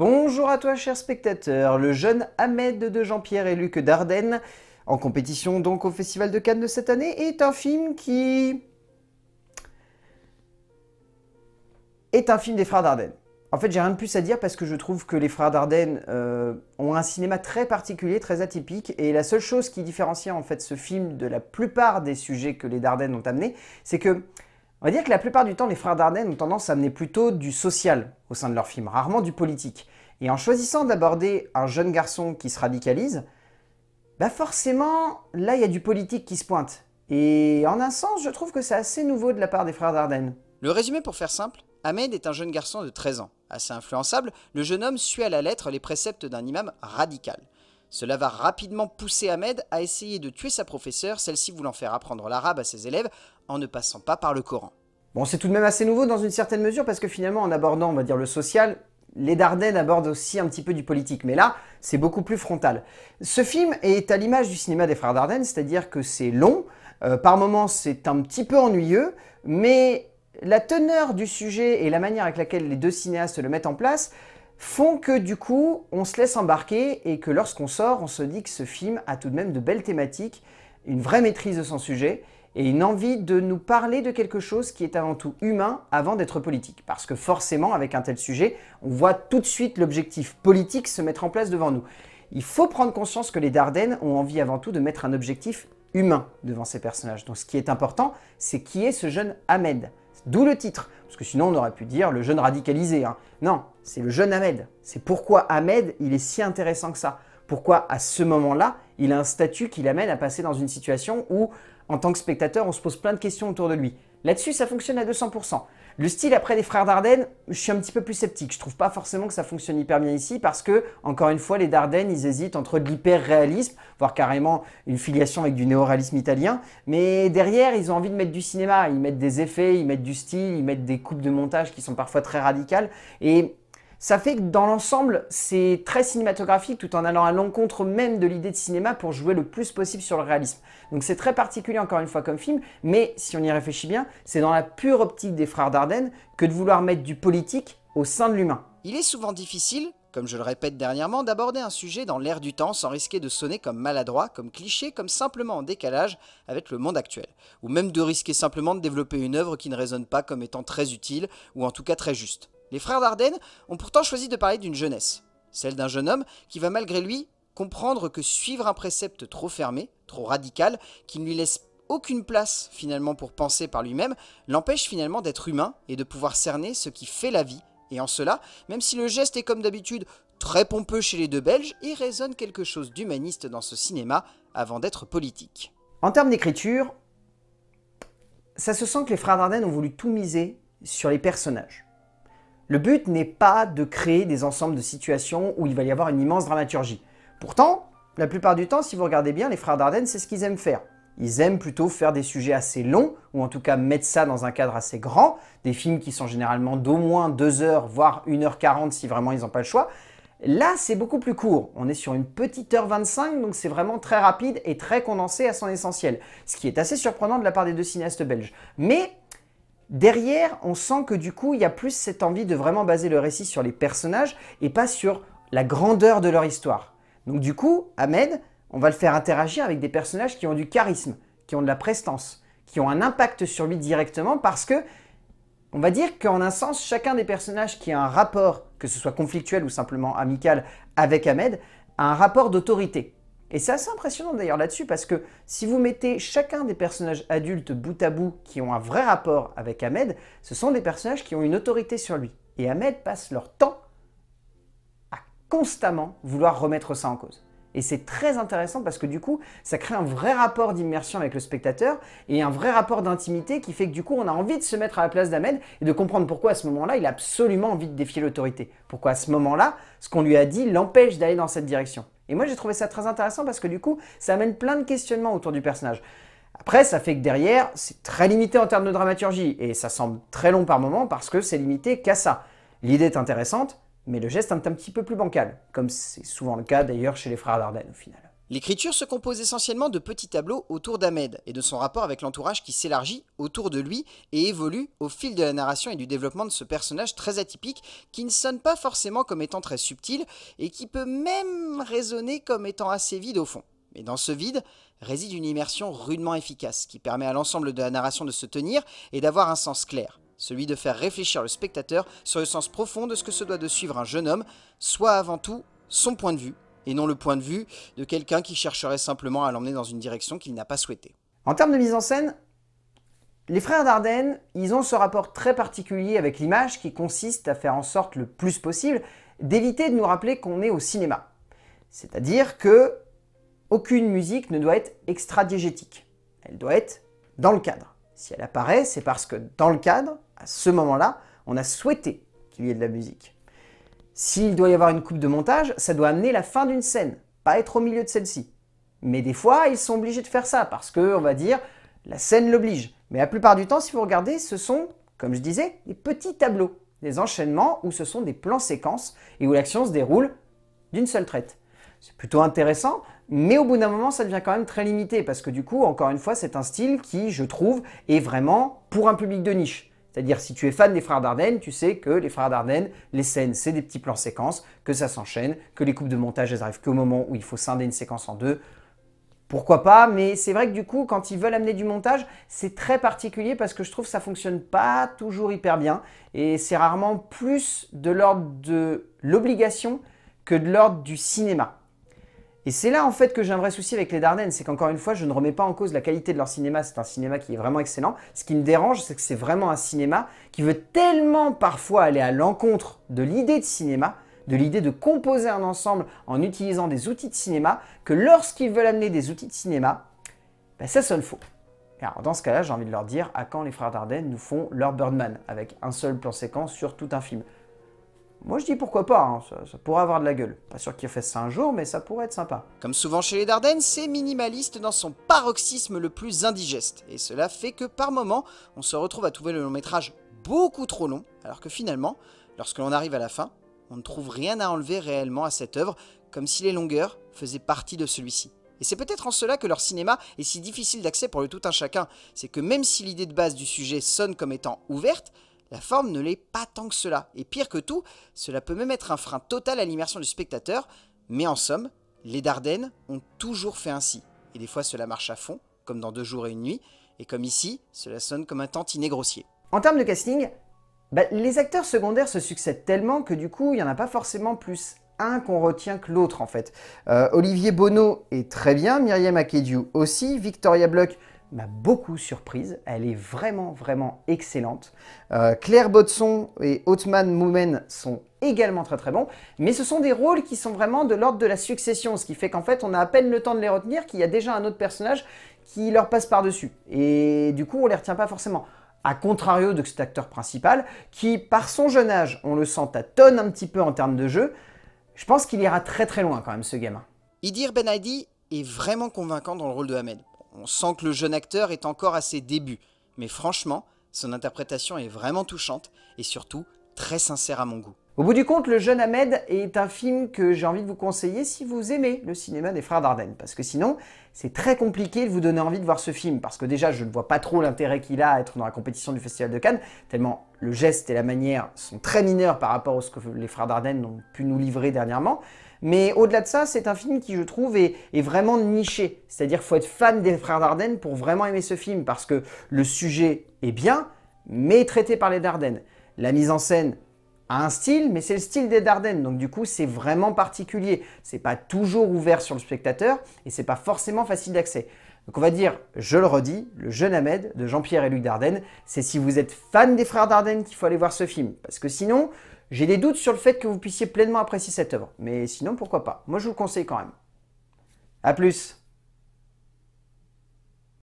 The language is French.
Bonjour à toi chers spectateurs, le jeune Ahmed de Jean-Pierre et Luc Dardenne, en compétition donc au Festival de Cannes de cette année, est un film qui... est un film des frères Dardenne. En fait, j'ai rien de plus à dire parce que je trouve que les frères Dardenne euh, ont un cinéma très particulier, très atypique. Et la seule chose qui différencie en fait ce film de la plupart des sujets que les Dardenne ont amenés, c'est que on va dire que la plupart du temps, les frères Darden ont tendance à mener plutôt du social au sein de leurs films, rarement du politique. Et en choisissant d'aborder un jeune garçon qui se radicalise, bah forcément, là, il y a du politique qui se pointe. Et en un sens, je trouve que c'est assez nouveau de la part des frères Dardenne. Le résumé pour faire simple, Ahmed est un jeune garçon de 13 ans. Assez influençable, le jeune homme suit à la lettre les préceptes d'un imam radical. Cela va rapidement pousser Ahmed à essayer de tuer sa professeure, celle-ci voulant faire apprendre l'arabe à ses élèves en ne passant pas par le Coran. Bon, c'est tout de même assez nouveau dans une certaine mesure parce que finalement, en abordant, on va dire, le social, les Dardennes abordent aussi un petit peu du politique, mais là, c'est beaucoup plus frontal. Ce film est à l'image du cinéma des frères Dardenne, c'est-à-dire que c'est long, euh, par moments c'est un petit peu ennuyeux, mais la teneur du sujet et la manière avec laquelle les deux cinéastes le mettent en place font que du coup, on se laisse embarquer et que lorsqu'on sort, on se dit que ce film a tout de même de belles thématiques, une vraie maîtrise de son sujet et une envie de nous parler de quelque chose qui est avant tout humain avant d'être politique. Parce que forcément, avec un tel sujet, on voit tout de suite l'objectif politique se mettre en place devant nous. Il faut prendre conscience que les Dardennes ont envie avant tout de mettre un objectif humain devant ces personnages. Donc ce qui est important, c'est qui est ce jeune Ahmed. D'où le titre. Parce que sinon, on aurait pu dire le jeune radicalisé. Hein. Non, c'est le jeune Ahmed. C'est pourquoi Ahmed, il est si intéressant que ça. Pourquoi, à ce moment-là, il a un statut qui l'amène à passer dans une situation où, en tant que spectateur, on se pose plein de questions autour de lui. Là-dessus, ça fonctionne à 200%. Le style après les frères Dardenne, je suis un petit peu plus sceptique. Je trouve pas forcément que ça fonctionne hyper bien ici parce que, encore une fois, les Dardenne, ils hésitent entre l'hyper-réalisme, voire carrément une filiation avec du néo-réalisme italien, mais derrière, ils ont envie de mettre du cinéma. Ils mettent des effets, ils mettent du style, ils mettent des coupes de montage qui sont parfois très radicales. Et ça fait que dans l'ensemble, c'est très cinématographique tout en allant à l'encontre même de l'idée de cinéma pour jouer le plus possible sur le réalisme. Donc c'est très particulier encore une fois comme film, mais si on y réfléchit bien, c'est dans la pure optique des frères Dardenne que de vouloir mettre du politique au sein de l'humain. Il est souvent difficile, comme je le répète dernièrement, d'aborder un sujet dans l'air du temps sans risquer de sonner comme maladroit, comme cliché, comme simplement en décalage avec le monde actuel, ou même de risquer simplement de développer une œuvre qui ne résonne pas comme étant très utile, ou en tout cas très juste. Les frères Dardenne ont pourtant choisi de parler d'une jeunesse, celle d'un jeune homme qui va malgré lui comprendre que suivre un précepte trop fermé, trop radical, qui ne lui laisse aucune place finalement pour penser par lui-même, l'empêche finalement d'être humain et de pouvoir cerner ce qui fait la vie. Et en cela, même si le geste est comme d'habitude très pompeux chez les deux Belges, il résonne quelque chose d'humaniste dans ce cinéma avant d'être politique. En termes d'écriture, ça se sent que les frères Dardenne ont voulu tout miser sur les personnages. Le but n'est pas de créer des ensembles de situations où il va y avoir une immense dramaturgie. Pourtant, la plupart du temps, si vous regardez bien, les frères Dardenne, c'est ce qu'ils aiment faire. Ils aiment plutôt faire des sujets assez longs, ou en tout cas mettre ça dans un cadre assez grand, des films qui sont généralement d'au moins 2 heures, voire 1h40 si vraiment ils n'ont pas le choix. Là, c'est beaucoup plus court. On est sur une petite heure 25, donc c'est vraiment très rapide et très condensé à son essentiel. Ce qui est assez surprenant de la part des deux cinéastes belges. Mais Derrière, on sent que du coup, il y a plus cette envie de vraiment baser le récit sur les personnages et pas sur la grandeur de leur histoire. Donc du coup, Ahmed, on va le faire interagir avec des personnages qui ont du charisme, qui ont de la prestance, qui ont un impact sur lui directement parce que on va dire qu'en un sens, chacun des personnages qui a un rapport, que ce soit conflictuel ou simplement amical avec Ahmed, a un rapport d'autorité. Et c'est assez impressionnant d'ailleurs là-dessus parce que si vous mettez chacun des personnages adultes bout à bout qui ont un vrai rapport avec Ahmed, ce sont des personnages qui ont une autorité sur lui. Et Ahmed passe leur temps à constamment vouloir remettre ça en cause. Et c'est très intéressant parce que du coup, ça crée un vrai rapport d'immersion avec le spectateur et un vrai rapport d'intimité qui fait que du coup, on a envie de se mettre à la place d'Ahmed et de comprendre pourquoi à ce moment-là, il a absolument envie de défier l'autorité. Pourquoi à ce moment-là, ce qu'on lui a dit l'empêche d'aller dans cette direction. Et moi, j'ai trouvé ça très intéressant parce que du coup, ça amène plein de questionnements autour du personnage. Après, ça fait que derrière, c'est très limité en termes de dramaturgie et ça semble très long par moment parce que c'est limité qu'à ça. L'idée est intéressante, mais le geste est un petit peu plus bancal, comme c'est souvent le cas d'ailleurs chez les frères Dardenne au final. L'écriture se compose essentiellement de petits tableaux autour d'Ahmed et de son rapport avec l'entourage qui s'élargit autour de lui et évolue au fil de la narration et du développement de ce personnage très atypique qui ne sonne pas forcément comme étant très subtil et qui peut même résonner comme étant assez vide au fond. Mais dans ce vide réside une immersion rudement efficace qui permet à l'ensemble de la narration de se tenir et d'avoir un sens clair, celui de faire réfléchir le spectateur sur le sens profond de ce que se doit de suivre un jeune homme, soit avant tout son point de vue et non le point de vue de quelqu'un qui chercherait simplement à l'emmener dans une direction qu'il n'a pas souhaitée. En termes de mise en scène, les frères Dardenne, ils ont ce rapport très particulier avec l'image qui consiste à faire en sorte le plus possible d'éviter de nous rappeler qu'on est au cinéma. C'est-à-dire que aucune musique ne doit être extra-diégétique, Elle doit être dans le cadre. Si elle apparaît, c'est parce que dans le cadre, à ce moment-là, on a souhaité qu'il y ait de la musique. S'il doit y avoir une coupe de montage, ça doit amener la fin d'une scène, pas être au milieu de celle-ci. Mais des fois, ils sont obligés de faire ça parce que, on va dire, la scène l'oblige. Mais la plupart du temps, si vous regardez, ce sont, comme je disais, des petits tableaux, des enchaînements où ce sont des plans séquences et où l'action se déroule d'une seule traite. C'est plutôt intéressant, mais au bout d'un moment, ça devient quand même très limité parce que du coup, encore une fois, c'est un style qui, je trouve, est vraiment pour un public de niche. C'est-à-dire, si tu es fan des Frères Dardenne, tu sais que les Frères Dardenne, les scènes, c'est des petits plans séquences, que ça s'enchaîne, que les coupes de montage, elles arrivent qu'au moment où il faut scinder une séquence en deux. Pourquoi pas Mais c'est vrai que du coup, quand ils veulent amener du montage, c'est très particulier parce que je trouve que ça fonctionne pas toujours hyper bien. Et c'est rarement plus de l'ordre de l'obligation que de l'ordre du cinéma. Et c'est là en fait que j'ai un vrai souci avec les Dardenne, c'est qu'encore une fois, je ne remets pas en cause la qualité de leur cinéma, c'est un cinéma qui est vraiment excellent. Ce qui me dérange, c'est que c'est vraiment un cinéma qui veut tellement parfois aller à l'encontre de l'idée de cinéma, de l'idée de composer un ensemble en utilisant des outils de cinéma, que lorsqu'ils veulent amener des outils de cinéma, ben, ça sonne faux. Alors dans ce cas-là, j'ai envie de leur dire à quand les frères Dardenne nous font leur Birdman, avec un seul plan séquence sur tout un film. Moi je dis pourquoi pas, hein. ça, ça, pourrait avoir de la gueule. Pas sûr qu'il fasse ça un jour, mais ça pourrait être sympa. Comme souvent chez les Dardennes, c'est minimaliste dans son paroxysme le plus indigeste. Et cela fait que par moments, on se retrouve à trouver le long métrage beaucoup trop long, alors que finalement, lorsque l'on arrive à la fin, on ne trouve rien à enlever réellement à cette œuvre, comme si les longueurs faisaient partie de celui-ci. Et c'est peut-être en cela que leur cinéma est si difficile d'accès pour le tout un chacun, c'est que même si l'idée de base du sujet sonne comme étant ouverte, la forme ne l'est pas tant que cela, et pire que tout, cela peut même être un frein total à l'immersion du spectateur, mais en somme, les Dardennes ont toujours fait ainsi. Et des fois cela marche à fond, comme dans deux jours et une nuit, et comme ici, cela sonne comme un tantinet grossier. En termes de casting, bah, les acteurs secondaires se succèdent tellement que du coup, il n'y en a pas forcément plus un qu'on retient que l'autre en fait. Euh, Olivier Bonneau est très bien, Myriam Akediu aussi, Victoria Bloch m'a beaucoup surprise. Elle est vraiment, vraiment excellente. Euh, Claire Botson et Otman Moumen sont également très très bons, mais ce sont des rôles qui sont vraiment de l'ordre de la succession, ce qui fait qu'en fait on a à peine le temps de les retenir qu'il y a déjà un autre personnage qui leur passe par-dessus. Et du coup on ne les retient pas forcément. À contrario de cet acteur principal, qui par son jeune âge, on le sent à tonne un petit peu en termes de jeu, je pense qu'il ira très très loin quand même ce gamin. Idir Benadi est vraiment convaincant dans le rôle de Ahmed. On sent que le jeune acteur est encore à ses débuts, mais franchement, son interprétation est vraiment touchante et surtout très sincère à mon goût. Au bout du compte, Le Jeune Ahmed est un film que j'ai envie de vous conseiller si vous aimez le cinéma des Frères Dardenne, parce que sinon, c'est très compliqué de vous donner envie de voir ce film, parce que déjà, je ne vois pas trop l'intérêt qu'il a à être dans la compétition du Festival de Cannes, tellement le geste et la manière sont très mineurs par rapport à ce que les Frères Dardenne ont pu nous livrer dernièrement. Mais au-delà de ça, c'est un film qui, je trouve, est, vraiment niché. C'est-à-dire qu'il faut être fan des frères Dardenne pour vraiment aimer ce film, parce que le sujet est bien, mais traité par les Dardenne. La mise en scène a un style, mais c'est le style des Dardenne. Donc du coup, c'est vraiment particulier. C'est pas toujours ouvert sur le spectateur et c'est pas forcément facile d'accès. Donc on va dire, je le redis, le jeune Ahmed de Jean-Pierre et Luc Dardenne, c'est si vous êtes fan des frères Dardenne qu'il faut aller voir ce film. Parce que sinon, j'ai des doutes sur le fait que vous puissiez pleinement apprécier cette œuvre, mais sinon pourquoi pas. Moi je vous le conseille quand même. A plus